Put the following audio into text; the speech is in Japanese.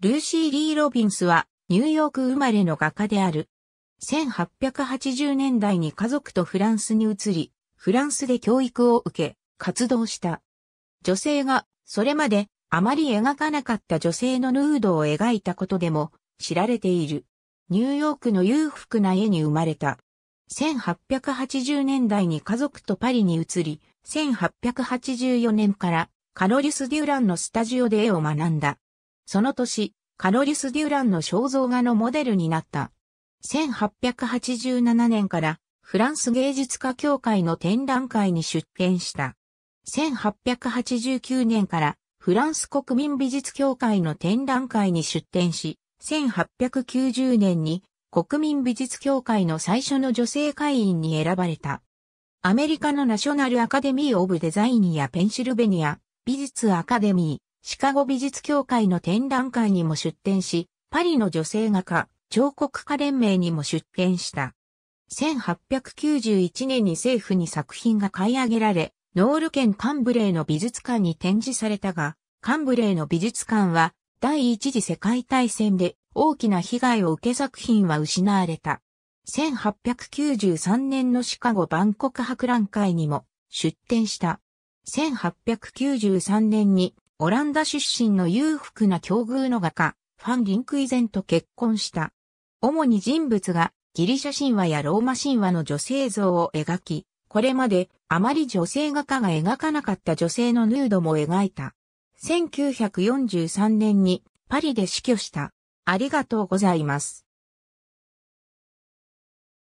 ルーシー・リー・ロビンスはニューヨーク生まれの画家である。1880年代に家族とフランスに移り、フランスで教育を受け、活動した。女性が、それまであまり描かなかった女性のヌードを描いたことでも知られている。ニューヨークの裕福な家に生まれた。1880年代に家族とパリに移り、1884年からカロリス・デュランのスタジオで絵を学んだ。その年、カロリス・デュランの肖像画のモデルになった。1887年からフランス芸術家協会の展覧会に出展した。1889年からフランス国民美術協会の展覧会に出展し、1890年に国民美術協会の最初の女性会員に選ばれた。アメリカのナショナルアカデミー・オブ・デザインやペンシルベニア美術アカデミー。シカゴ美術協会の展覧会にも出展し、パリの女性画家、彫刻家連盟にも出展した。1891年に政府に作品が買い上げられ、ノール県カンブレーの美術館に展示されたが、カンブレーの美術館は第一次世界大戦で大きな被害を受け作品は失われた。1893年のシカゴ万国博覧会にも出展した。1893年にオランダ出身の裕福な境遇の画家、ファン・リンクイゼンと結婚した。主に人物がギリシャ神話やローマ神話の女性像を描き、これまであまり女性画家が描かなかった女性のヌードも描いた。1943年にパリで死去した。ありがとうございます。